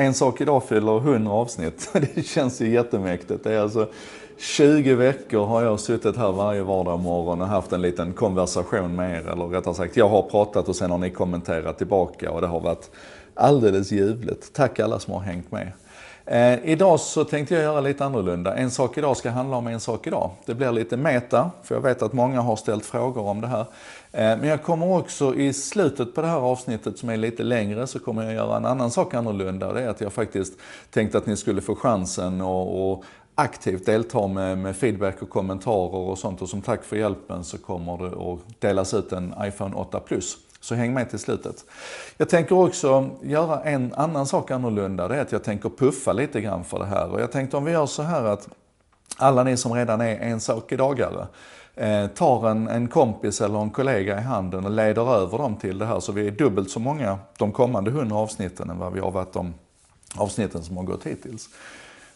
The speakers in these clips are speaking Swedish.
En sak idag fyller 100 avsnitt. Det känns ju jättemäktigt. Det är alltså 20 veckor har jag suttit här varje vardag morgon och haft en liten konversation med er. Eller rättare sagt, jag har pratat och sen har ni kommenterat tillbaka och det har varit alldeles ljuvligt. Tack alla som har hängt med. Eh, idag så tänkte jag göra lite annorlunda. En sak idag ska handla om en sak idag. Det blir lite meta, för jag vet att många har ställt frågor om det här. Eh, men jag kommer också i slutet på det här avsnittet som är lite längre så kommer jag göra en annan sak annorlunda. Det är att jag faktiskt tänkte att ni skulle få chansen och, och aktivt delta med, med, feedback och kommentarer och sånt. Och som tack för hjälpen så kommer det att delas ut en iPhone 8 Plus. Så häng med till slutet. Jag tänker också göra en annan sak annorlunda. Det är att jag tänker puffa lite grann för det här. Och jag tänkte om vi gör så här att alla ni som redan är en sak i dagare Eh, tar en, en kompis eller en kollega i handen och leder över dem till det här. Så vi är dubbelt så många de kommande 100 avsnitten än vad vi har varit de avsnitten som har gått hittills.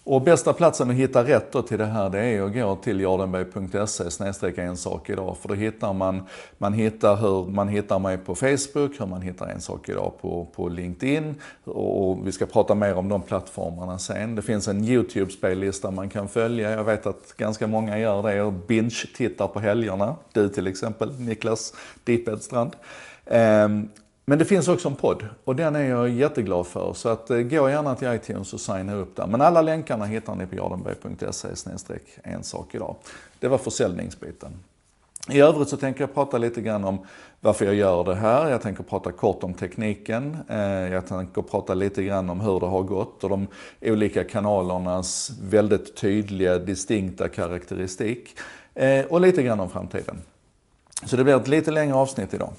Och bästa platsen att hitta rätt då till det här det är att gå till jardenberg.se en sak idag. För då hittar man, man hittar hur man hittar mig på Facebook, hur man hittar en sak idag på, på LinkedIn. Och, vi ska prata mer om de plattformarna sen. Det finns en YouTube-spellista man kan följa. Jag vet att ganska många gör det och binge-tittar på helgerna. Du till exempel Niklas Dipedstrand. Ehm, men det finns också en podd och den är jag jätteglad för. Så att, eh, gå gärna till iTunes och signa upp där. Men alla länkarna hittar ni på jardenberg.se en sak idag. Det var försäljningsbiten. I övrigt så tänker jag prata lite grann om varför jag gör det här. Jag tänker prata kort om tekniken. Eh, jag tänker prata lite grann om hur det har gått och de olika kanalernas väldigt tydliga, distinkta karaktäristik. Eh, och lite grann om framtiden. Så det blir ett lite längre avsnitt idag.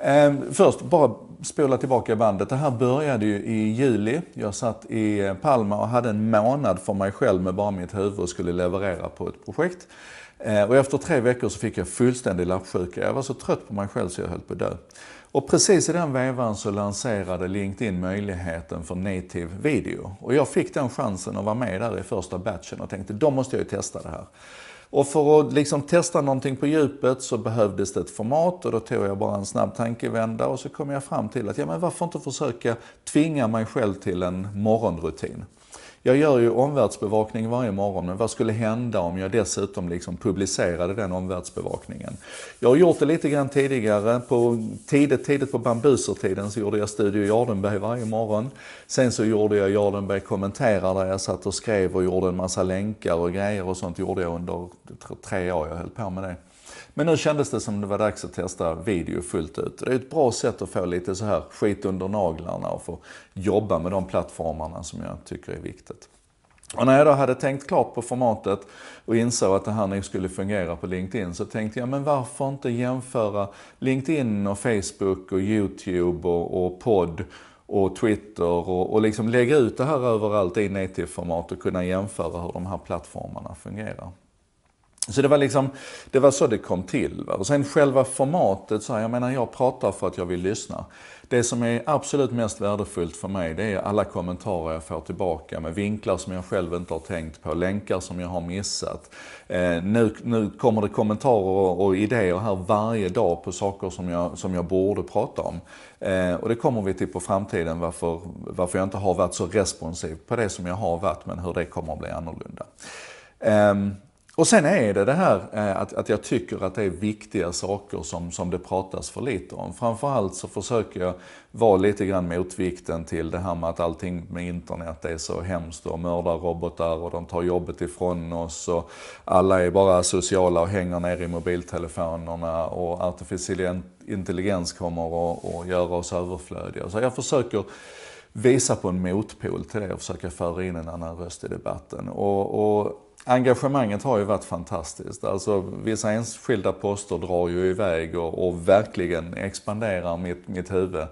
Ehm, först, bara spola tillbaka bandet. Det här började ju i juli. Jag satt i Palma och hade en månad för mig själv med bara mitt huvud och skulle leverera på ett projekt. Ehm, och efter tre veckor så fick jag fullständig lappsjuka. Jag var så trött på mig själv så jag höll på att dö. Och precis i den vevan så lanserade LinkedIn möjligheten för native video. Och jag fick den chansen att vara med där i första batchen och tänkte, då måste jag ju testa det här. Och för att liksom testa någonting på djupet så behövdes det ett format och då tog jag bara en snabb tankevända och så kom jag fram till att ja, men varför inte försöka tvinga mig själv till en morgonrutin jag gör ju omvärldsbevakning varje morgon, men vad skulle hända om jag dessutom liksom publicerade den omvärldsbevakningen? Jag har gjort det lite grann tidigare. På tidigt, tidigt på Bambusertiden så gjorde jag Studio Jardenberg varje morgon. Sen så gjorde jag Jardenberg kommenterar där jag satt och skrev och gjorde en massa länkar och grejer och sånt gjorde jag under tre år jag höll på med det. Men nu kändes det som det var dags att testa video fullt ut. Det är ett bra sätt att få lite så här skit under naglarna och få jobba med de plattformarna som jag tycker är viktigt. Och när jag då hade tänkt klart på formatet och insåg att det här nog skulle fungera på LinkedIn så tänkte jag, men varför inte jämföra LinkedIn och Facebook och YouTube och, och podd och Twitter och, och liksom lägga ut det här överallt i native-format och kunna jämföra hur de här plattformarna fungerar. Så det var, liksom, det var så det kom till. Va? Och sen själva formatet, så här, jag menar jag pratar för att jag vill lyssna. Det som är absolut mest värdefullt för mig, det är alla kommentarer jag får tillbaka med vinklar som jag själv inte har tänkt på, länkar som jag har missat. Eh, nu, nu kommer det kommentarer och, och, idéer här varje dag på saker som jag, som jag borde prata om. Eh, och det kommer vi till på framtiden, varför, varför jag inte har varit så responsiv på det som jag har varit, men hur det kommer att bli annorlunda. Eh, och sen är det det här eh, att, att jag tycker att det är viktiga saker som, som det pratas för lite om. Framförallt så försöker jag vara lite grann motvikten till det här med att allting med internet är så hemskt och mördar robotar och de tar jobbet ifrån oss och alla är bara sociala och hänger ner i mobiltelefonerna och artificiell intelligens kommer och, och göra oss överflödiga. Så jag försöker visa på en motpol till det och försöka föra in en annan röst i debatten. och, och engagemanget har ju varit fantastiskt. Alltså vissa enskilda poster drar ju iväg och, och verkligen expanderar mitt, mitt huvud.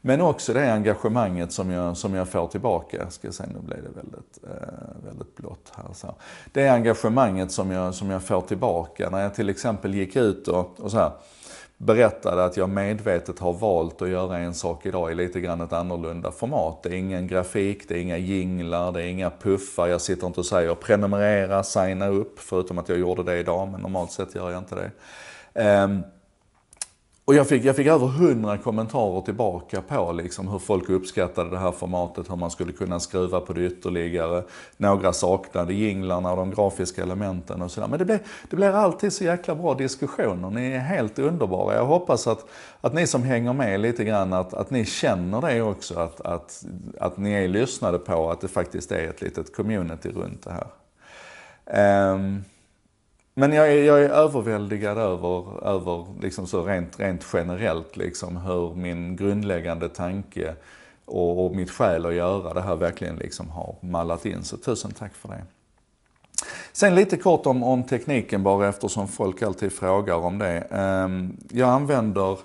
Men också det engagemanget som jag, som jag får tillbaka. Ska jag säga, nu blev det väldigt, eh, väldigt blått här. Så. Det engagemanget som jag, som jag får tillbaka när jag till exempel gick ut och, och så här berättade att jag medvetet har valt att göra en sak idag i lite grann ett annorlunda format. Det är ingen grafik, det är inga jinglar, det är inga puffar. Jag sitter inte och säger prenumerera, signa upp, förutom att jag gjorde det idag, men normalt sett gör jag inte det. Um, och jag fick, jag fick över hundra kommentarer tillbaka på liksom hur folk uppskattade det här formatet, hur man skulle kunna skruva på det ytterligare. Några saknade jinglarna och de grafiska elementen och sådär. Men det blir, det blir alltid så jäkla bra diskussioner. Ni är helt underbara. Jag hoppas att, att ni som hänger med lite grann, att, att ni känner det också. Att, att, att ni är lyssnade på, att det faktiskt är ett litet community runt det här. Um, men jag är, jag är överväldigad över, över liksom så rent, rent generellt liksom hur min grundläggande tanke och, och mitt skäl att göra det här verkligen liksom har mallat in. Så tusen tack för det. Sen lite kort om, om tekniken bara eftersom folk alltid frågar om det. Ehm, jag använder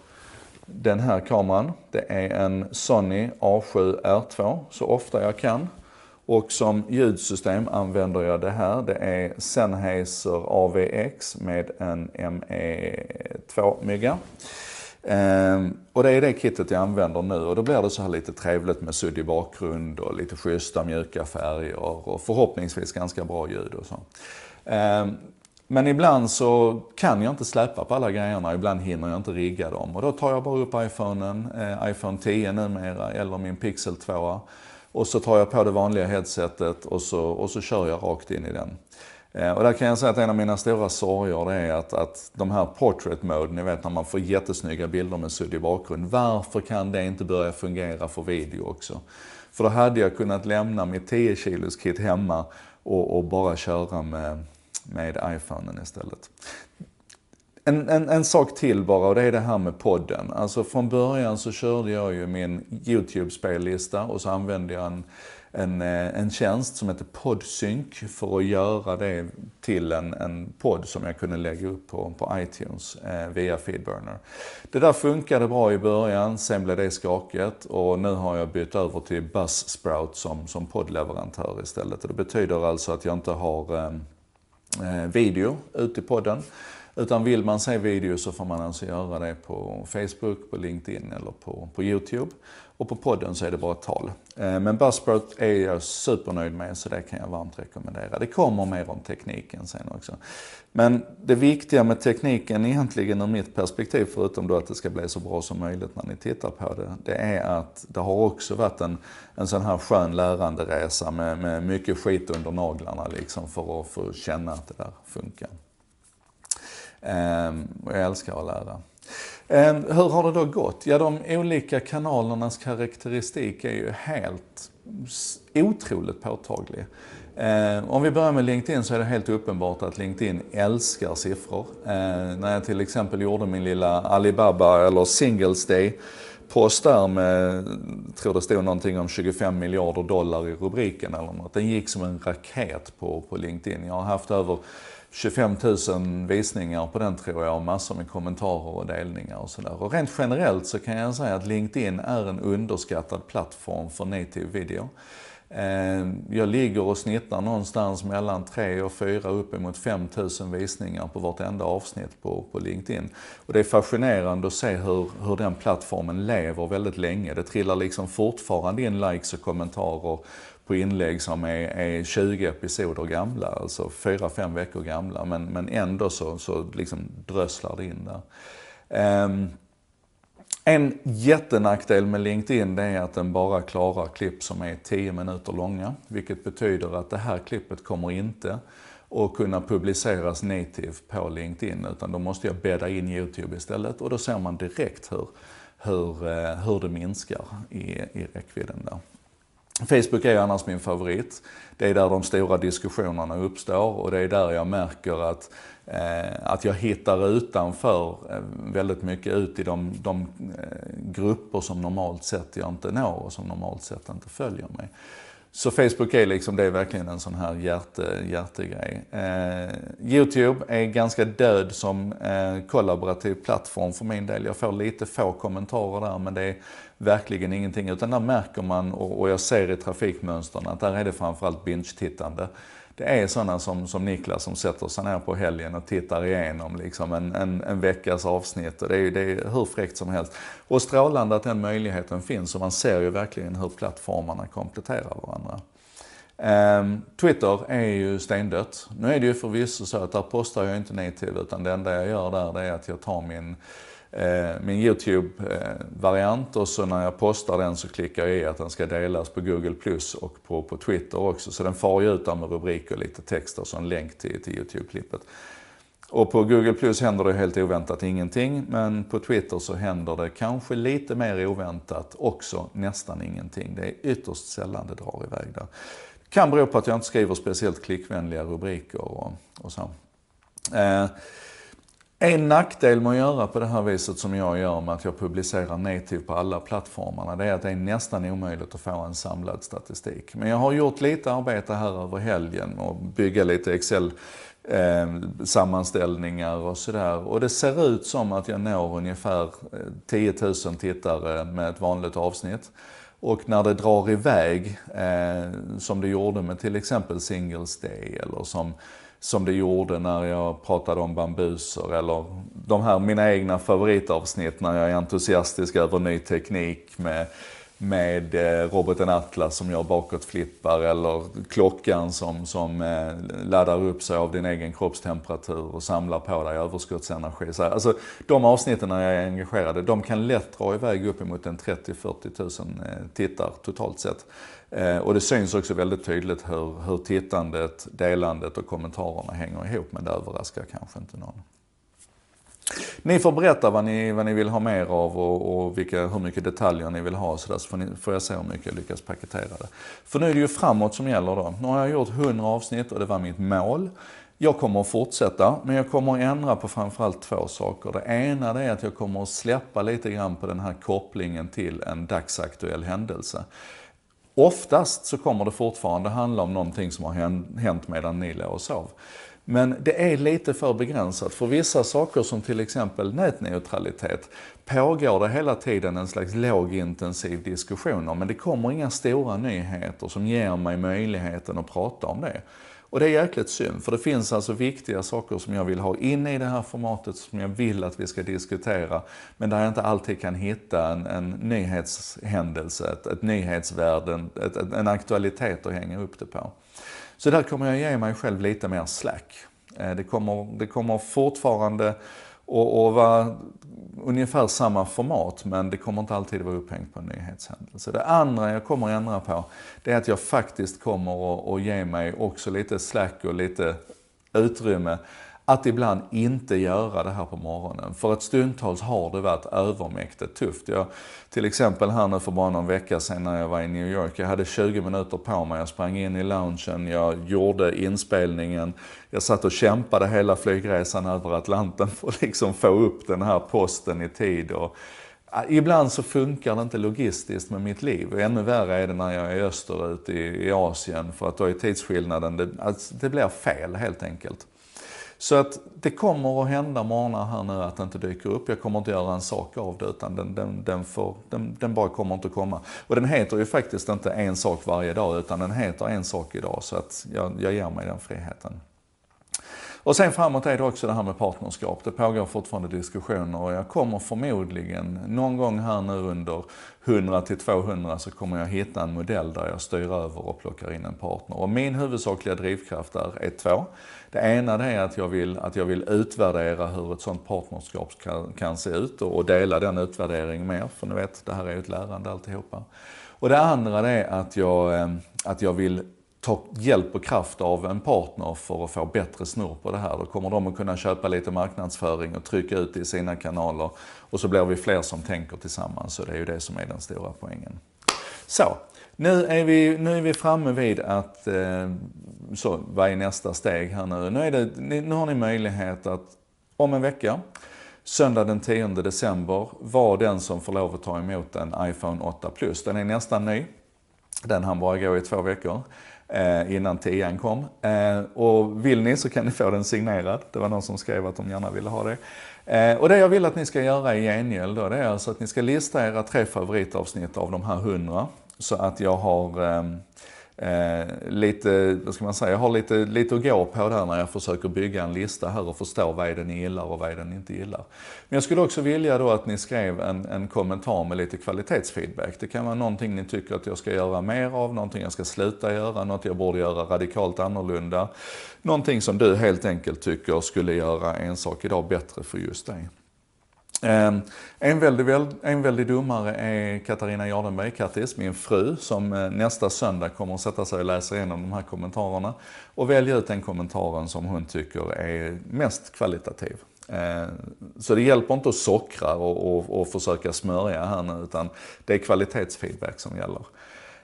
den här kameran. Det är en Sony A7R2 så ofta jag kan. Och som ljudsystem använder jag det här. Det är Sennheiser AVX med en e ME2-mygga. Ehm, och det är det kittet jag använder nu och då blir det så här lite trevligt med suddig bakgrund och lite schyssta mjuka färger och förhoppningsvis ganska bra ljud och så. Ehm, men ibland så kan jag inte släpa på alla grejerna, ibland hinner jag inte rigga dem. Och då tar jag bara upp iPhonen, eh, iPhone 10 numera eller min Pixel 2 och så tar jag på det vanliga headsetet och så, och så kör jag rakt in i den. Eh, och där kan jag säga att en av mina stora sorger det är att, att de här portrait mode, ni vet när man får jättesnygga bilder med suddig bakgrund. Varför kan det inte börja fungera för video också? För då hade jag kunnat lämna mitt 10 kilos kit hemma och, och bara köra med, med iPhonen istället. En, en, en, sak till bara och det är det här med podden. Alltså från början så körde jag ju min YouTube-spellista och så använde jag en, en, eh, en tjänst som heter Podsync för att göra det till en, en podd som jag kunde lägga upp på, på iTunes eh, via Feedburner. Det där funkade bra i början, sen blev det skakigt och nu har jag bytt över till Buzzsprout som, som poddleverantör istället. Och det betyder alltså att jag inte har eh, eh video ute i podden. Utan vill man se video så får man alltså göra det på Facebook, på LinkedIn eller på, på Youtube. Och på podden så är det bara tal. Eh, men Buzzsprout är jag supernöjd med så det kan jag varmt rekommendera. Det kommer mer om tekniken sen också. Men det viktiga med tekniken egentligen ur mitt perspektiv, förutom då att det ska bli så bra som möjligt när ni tittar på det, det är att det har också varit en, en sån här skön läranderesa med, med mycket skit under naglarna liksom för att få känna att det där funkar. Ehm, och jag älskar att lära. Ehm, hur har det då gått? Ja, de olika kanalernas karaktäristik är ju helt otroligt påtaglig. Ehm, om vi börjar med LinkedIn så är det helt uppenbart att LinkedIn älskar siffror. När jag till exempel gjorde min lilla Alibaba eller Singles Day post där med, tror det stod någonting om 25 miljarder dollar i rubriken eller något. Den gick som en raket på, på LinkedIn. Jag har haft över 25 000 visningar på den tror jag och massor med kommentarer och delningar och sådär. Och rent generellt så kan jag säga att LinkedIn är en underskattad plattform för native video. Ehm, jag ligger och snittar någonstans mellan 3 och 4 uppemot 5000 visningar på vartenda avsnitt på, på LinkedIn. Och det är fascinerande att se hur, hur den plattformen lever väldigt länge. Det trillar liksom fortfarande in likes och kommentarer på inlägg som är, är 20 episoder gamla, alltså 4-5 veckor gamla. Men, men ändå så, så liksom drösslar det in där. Um, en jättenackdel med LinkedIn det är att den bara klarar klipp som är 10 minuter långa. Vilket betyder att det här klippet kommer inte att kunna publiceras native på LinkedIn. Utan då måste jag bädda in YouTube istället och då ser man direkt hur, hur, eh, hur det minskar i, i räckvidden där. Facebook är annars min favorit. Det är där de stora diskussionerna uppstår och det är där jag märker att, eh, att jag hittar utanför eh, väldigt mycket ut i de, de eh, grupper som normalt sett jag inte når och som normalt sett inte följer mig. Så Facebook är liksom, det är verkligen en sån här hjärte, hjärtegrej. Eh, Youtube är ganska död som eh, kollaborativ plattform för min del. Jag får lite få kommentarer där men det är verkligen ingenting. Utan där märker man, och, och jag ser i trafikmönstren, att där är det framförallt binge-tittande det är sådana som, som Niklas som sätter sig ner på helgen och tittar igenom liksom en, en, en veckas avsnitt. Och det, är, det är hur fräckt som helst. Och strålande att den möjligheten finns och man ser ju verkligen hur plattformarna kompletterar varandra. Ehm, Twitter är ju stendött. Nu är det ju förvisso så att där postar jag inte native utan det enda jag gör där det är att jag tar min Eh, min Youtube-variant och så när jag postar den så klickar jag i att den ska delas på Google Plus och på, på Twitter också. Så den far ju ut där med rubriker och lite text och så en länk till, till Youtube-klippet. Och på Google Plus händer det helt oväntat ingenting, men på Twitter så händer det kanske lite mer oväntat också nästan ingenting. Det är ytterst sällan det drar iväg där. Det kan bero på att jag inte skriver speciellt klickvänliga rubriker och, och så. Eh, en nackdel med att göra på det här viset som jag gör med att jag publicerar native på alla plattformarna, det är att det är nästan omöjligt att få en samlad statistik. Men jag har gjort lite arbete här över helgen och bygga lite Excel eh, sammanställningar och sådär. Och det ser ut som att jag når ungefär 10 eh, 000 tittare med ett vanligt avsnitt. Och när det drar iväg, eh, som det gjorde med till exempel Singles Day eller som som det gjorde när jag pratade om bambuser eller de här mina egna favoritavsnitt när jag är entusiastisk över ny teknik med med eh, roboten Atlas som gör bakåtflippar eller klockan som, som eh, laddar upp sig av din egen kroppstemperatur och samlar på dig överskottsenergi. Så alltså, de avsnitten när jag är engagerad, de kan lätt dra iväg uppemot en 30-40 000 eh, tittar totalt sett. Och det syns också väldigt tydligt hur, hur tittandet, delandet och kommentarerna hänger ihop men det överraskar kanske inte någon. Ni får berätta vad ni, vad ni vill ha mer av och, och vilka, hur mycket detaljer ni vill ha så, där, så får, ni, får jag se hur mycket jag lyckas paketera det. För nu är det ju framåt som gäller då. Nu har jag gjort 100 avsnitt och det var mitt mål. Jag kommer att fortsätta, men jag kommer att ändra på framförallt två saker. Det ena det är att jag kommer att släppa lite grann på den här kopplingen till en dagsaktuell händelse. Oftast så kommer det fortfarande handla om någonting som har hänt medan ni låg och sov. Men det är lite för begränsat. För vissa saker som till exempel nätneutralitet pågår det hela tiden en slags lågintensiv diskussion om, men det kommer inga stora nyheter som ger mig möjligheten att prata om det. Och det är jäkligt synd, för det finns alltså viktiga saker som jag vill ha in i det här formatet, som jag vill att vi ska diskutera, men där jag inte alltid kan hitta en, en nyhetshändelse, ett, ett nyhetsvärde, ett, ett, en aktualitet att hänga upp det på. Så där kommer jag ge mig själv lite mer slack. Eh, det kommer, det kommer fortfarande att vara ungefär samma format men det kommer inte alltid vara upphängt på en nyhetshändelse. Det andra jag kommer att ändra på, det är att jag faktiskt kommer att, att ge mig också lite slack och lite utrymme att ibland inte göra det här på morgonen. För att stundtals har det varit övermäktigt tufft. Jag, till exempel här nu för bara någon vecka sedan när jag var i New York. Jag hade 20 minuter på mig. Jag sprang in i loungen, jag gjorde inspelningen. Jag satt och kämpade hela flygresan över Atlanten för att liksom få upp den här posten i tid. Och, äh, Ibland så funkar det inte logistiskt med mitt liv. ännu värre är det när jag är österut i, i Asien för att då är tidsskillnaden, det, alltså det blir fel helt enkelt. Så att det kommer att hända morgnar här nu att det inte dyker upp. Jag kommer inte göra en sak av det utan den, den, den, får, den, den bara kommer inte komma. Och den heter ju faktiskt inte en sak varje dag utan den heter en sak idag. Så att jag, jag ger mig den friheten. Och sen framåt är det också det här med partnerskap. Det pågår fortfarande diskussioner och jag kommer förmodligen någon gång här nu under 100 till 200 så kommer jag hitta en modell där jag styr över och plockar in en partner. Och min huvudsakliga drivkraft där är två. Det ena det är att jag vill, att jag vill utvärdera hur ett sånt partnerskap kan, kan se ut och, och dela den utvärderingen med För ni vet, det här är ju ett lärande alltihopa. Och det andra det är att jag, eh, att jag vill ta hjälp och kraft av en partner för att få bättre snurr på det här. Då kommer de att kunna köpa lite marknadsföring och trycka ut det i sina kanaler. Och så blir vi fler som tänker tillsammans och det är ju det som är den stora poängen. Så, nu är vi, nu är vi framme vid att, eh, så, vad är nästa steg här nu? Nu, är det, nu har ni möjlighet att om en vecka Söndag den 10 december var den som får lov att ta emot en iPhone 8 Plus. Den är nästan ny. Den hann bara gå i två veckor. Eh, innan tian kom. Eh, och vill ni så kan ni få den signerad. Det var någon som skrev att de gärna ville ha det. Eh, och det jag vill att ni ska göra i gengäld då, det är alltså att ni ska lista era tre favoritavsnitt av de här hundra. Så att jag har ehm, eh, lite, vad ska man säga, jag har lite, lite att gå på där när jag försöker bygga en lista här och förstå vad är det ni gillar och vad är det ni inte gillar. Men jag skulle också vilja då att ni skrev en, en kommentar med lite kvalitetsfeedback. Det kan vara någonting ni tycker att jag ska göra mer av, någonting jag ska sluta göra, något jag borde göra radikalt annorlunda. Någonting som du helt enkelt tycker skulle göra en sak idag bättre för just dig. Ehm, en väldig, en väldig domare är Katarina Jardenberg, Kattis, min fru, som eh, nästa söndag kommer att sätta sig och läsa igenom de här kommentarerna och välja ut den kommentaren som hon tycker är mest kvalitativ. Ehm, så det hjälper inte att sockra och, och, och försöka smörja här nu, utan det är kvalitetsfeedback som gäller.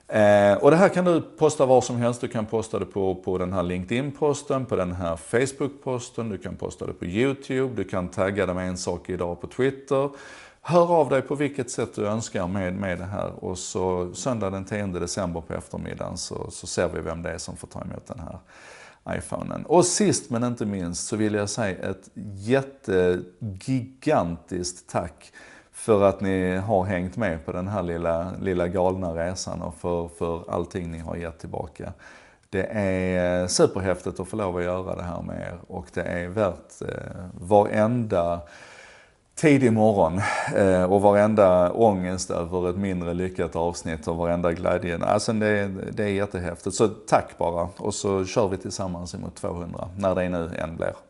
Eh, och det här kan du posta var som helst. Du kan posta det på, på den här LinkedIn-posten, på den här Facebook-posten, du kan posta det på YouTube, du kan tagga det med en sak idag på Twitter. Hör av dig på vilket sätt du önskar med, med det här och så söndag den 10 december på eftermiddagen så, så ser vi vem det är som får ta emot den här iPhonen. Och sist men inte minst så vill jag säga ett jättegigantiskt tack för att ni har hängt med på den här lilla, lilla galna resan och för, för allting ni har gett tillbaka. Det är superhäftigt att få lov att göra det här med er och det är värt eh, varenda tidig morgon eh, och varenda ångest över ett mindre lyckat avsnitt och varenda glädje. Alltså det, det är jättehäftigt. Så tack bara och så kör vi tillsammans emot 200 när det nu än blir.